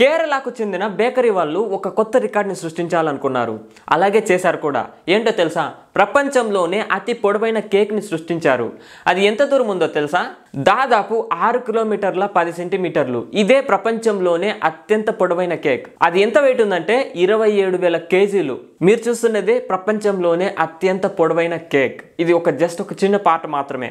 కేరళకు చెందిన బేకరీ వాళ్ళు ఒక కొత్త రికార్డ్ని సృష్టించాలనుకున్నారు అలాగే చేశారు కూడా ఏంటో తెలుసా ప్రపంచంలోనే అతి పొడవైన కేక్ని సృష్టించారు అది ఎంత దూరం ఉందో తెలుసా దాదాపు ఆరు కిలోమీటర్ల పది సెంటీమీటర్లు ఇదే ప్రపంచంలోనే అత్యంత పొడవైన కేక్ అది ఎంత వెయిట్ ఉందంటే ఇరవై ఏడు వేల కేజీలు మీరు చూస్తున్నదే ప్రపంచంలోనే అత్యంత పొడవైన కేక్ ఇది ఒక జస్ట్ ఒక చిన్న పాట మాత్రమే